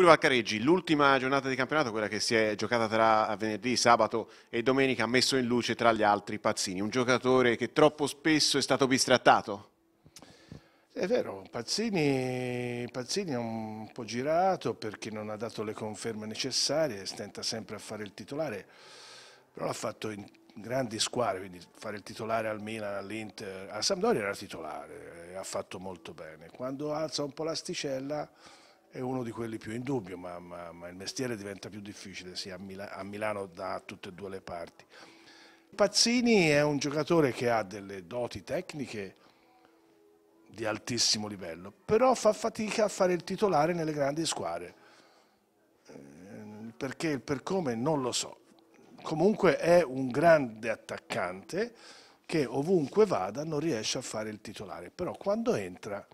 Furio Valcareggi, l'ultima giornata di campionato, quella che si è giocata tra venerdì, sabato e domenica, ha messo in luce tra gli altri Pazzini, un giocatore che troppo spesso è stato bistrattato. È vero, Pazzini, Pazzini, è un po' girato perché non ha dato le conferme necessarie, stenta sempre a fare il titolare, però l'ha fatto in grandi squadre, quindi fare il titolare al Milan, all'Inter, a Sampdoria era titolare, eh, ha fatto molto bene. Quando alza un po' l'asticella è uno di quelli più in dubbio, ma, ma, ma il mestiere diventa più difficile sia a, Mila, a Milano da tutte e due le parti. Pazzini è un giocatore che ha delle doti tecniche di altissimo livello, però fa fatica a fare il titolare nelle grandi squadre. Eh, perché il per come non lo so. Comunque è un grande attaccante che ovunque vada non riesce a fare il titolare, però quando entra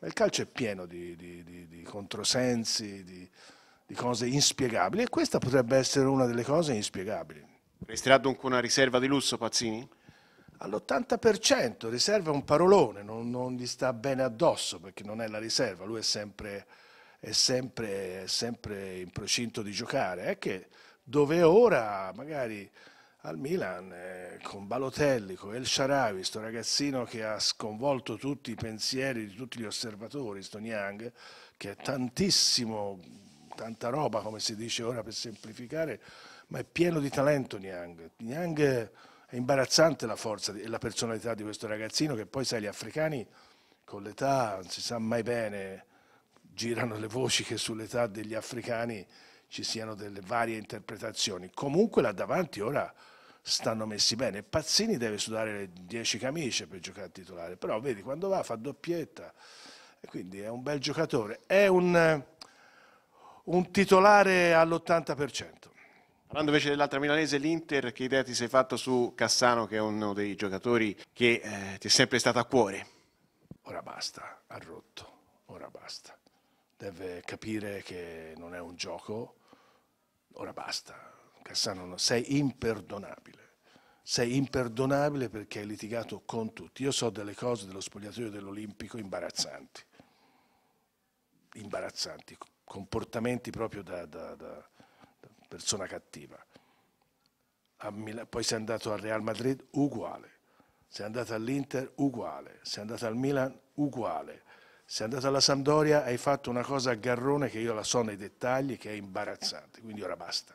ma il calcio è pieno di, di, di, di controsensi, di, cose inspiegabili e questa potrebbe essere una delle cose inspiegabili. Resterà dunque una riserva di lusso Pazzini? All'80% riserva è un parolone, non, non, gli sta bene addosso perché non è la riserva, lui è sempre, è sempre, è sempre in procinto di giocare. È che dove ora magari al Milan eh, con Balotelli, con El Sharawi, sto ragazzino che ha sconvolto tutti i pensieri di tutti gli osservatori, sto Niang, che è tantissimo, tanta roba come si dice ora per semplificare, ma è pieno di talento Niang. Niang è imbarazzante la forza e la personalità di questo ragazzino che poi sai gli africani con l'età non si sa mai bene, girano le voci che sull'età degli africani ci siano delle varie interpretazioni. Comunque là davanti ora stanno messi bene. Pazzini deve sudare le 10 camicie per giocare titolare, però vedi quando va fa doppietta, e quindi è un bel giocatore, è un, un titolare all'80%. Parlando invece dell'altra milanese, l'Inter, che idea ti sei fatto su Cassano, che è uno dei giocatori che eh, ti è sempre stato a cuore? Ora basta, ha rotto, ora basta. Deve capire che non è un gioco, ora basta Cassano, sei imperdonabile. Sei imperdonabile perché hai litigato con tutti. Io so delle cose dello spogliatoio dell'Olimpico imbarazzanti. Imbarazzanti, comportamenti proprio da, da, da, da persona cattiva. poi sei andato al Real Madrid uguale. Sei andato all'Inter uguale. Sei andato al Milan uguale. Sei andato alla Sampdoria, hai fatto una cosa a Garrone che io la so nei dettagli, che è imbarazzante. Quindi ora basta.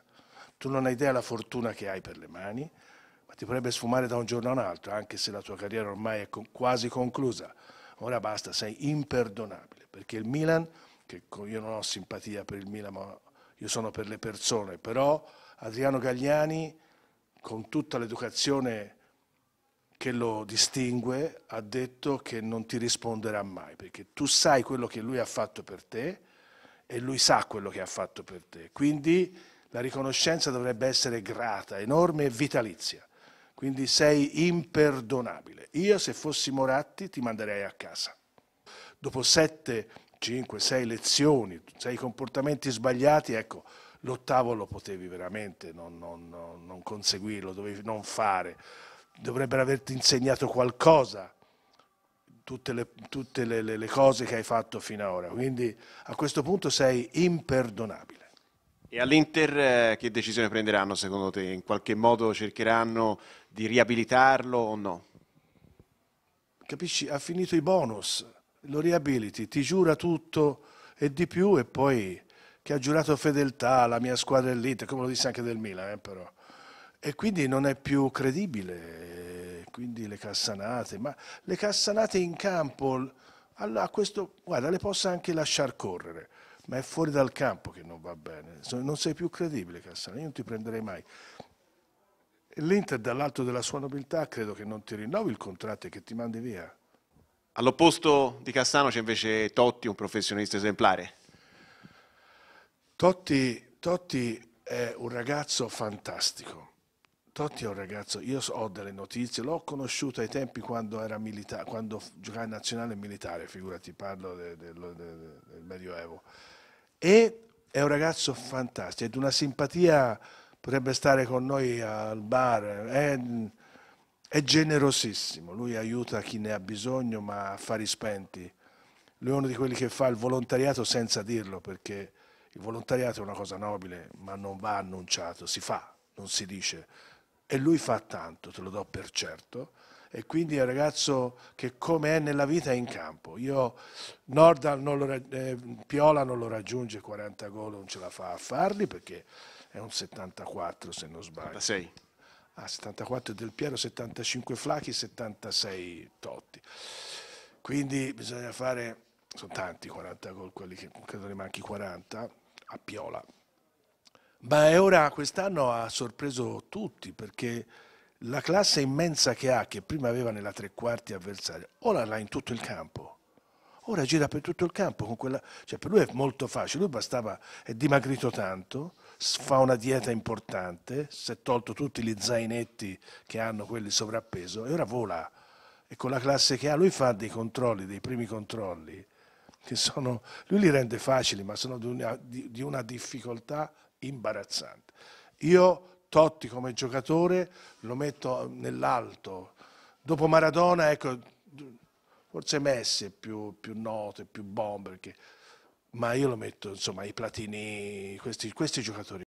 Tu non hai idea la fortuna che hai per le mani, ma ti potrebbe sfumare da un giorno a un altro, anche se la tua carriera ormai è quasi conclusa. Ora basta, sei imperdonabile, perché il Milan, che io non ho simpatia per il Milan, ma io sono per le persone, però Adriano Gagliani, con tutta l'educazione che lo distingue, ha detto che non ti risponderà mai, perché tu sai quello che lui ha fatto per te e lui sa quello che ha fatto per te. Quindi la riconoscenza dovrebbe essere grata, enorme e vitalizia. Quindi sei imperdonabile. Io se fossi Moratti ti manderei a casa. Dopo sette, cinque, sei lezioni, sei comportamenti sbagliati, ecco, l'ottavo lo potevi veramente non, non, non, non conseguirlo, dovevi non fare. Dovrebbero averti insegnato qualcosa tutte, le, tutte le, le, le cose che hai fatto fino ad ora. Quindi a questo punto sei imperdonabile. E all'Inter eh, che decisione prenderanno secondo te? In qualche modo cercheranno di riabilitarlo o no? Capisci, ha finito i bonus, lo riabiliti, ti giura tutto e di più e poi che ha giurato fedeltà alla mia squadra dell'Inter, come lo disse anche del Milan eh, però. E quindi non è più credibile, eh, quindi le cassanate, ma le cassanate in campo, allora questo, guarda, le possa anche lasciar correre ma è fuori dal campo che non va bene. Non sei più credibile, Cassano, io non ti prenderei mai. L'Inter, dall'alto della sua nobiltà, credo che non ti rinnovi il contratto e che ti mandi via. All'opposto di Cassano c'è invece Totti, un professionista esemplare. Totti, Totti è un ragazzo fantastico Totti è un ragazzo, io ho delle notizie, l'ho conosciuto ai tempi quando, era milita- quando giocava in nazionale militare, figurati, parlo del, del, del, del Medioevo. E è un ragazzo fantastico, è di una simpatia, potrebbe stare con noi al bar, è, è generosissimo, lui aiuta chi ne ha bisogno ma a fari spenti. Lui è uno di quelli che fa il volontariato senza dirlo perché il volontariato è una cosa nobile ma non va annunciato, si fa, non si dice e lui fa tanto, te lo do per certo. E quindi è un ragazzo che come è nella vita è in campo. Io, Nordal non lo, eh, Piola non lo raggiunge, 40 gol non ce la fa a farli perché è un 74 se non sbaglio. 76. Ah, 74 Del Piero, 75 Flachi, 76 Totti. Quindi bisogna fare, sono tanti 40 gol, quelli che credo ne manchi 40 a Piola. Ma è ora quest'anno ha sorpreso tutti perché la classe immensa che ha, che prima aveva nella tre quarti avversaria, ora l'ha in tutto il campo. Ora gira per tutto il campo. Quella... Cioè, per lui è molto facile, lui bastava, è dimagrito tanto, fa una dieta importante, si è tolto tutti gli zainetti che hanno quelli sovrappeso e ora vola. E con la classe che ha, lui fa dei controlli, dei primi controlli, che sono, lui li rende facili, ma sono di una, di, di una difficoltà imbarazzante. Io Totti come giocatore lo metto nell'alto. Dopo Maradona, ecco, forse Messi è più, più noto, è più bomba, ma io lo metto, insomma, i platini, questi, questi giocatori.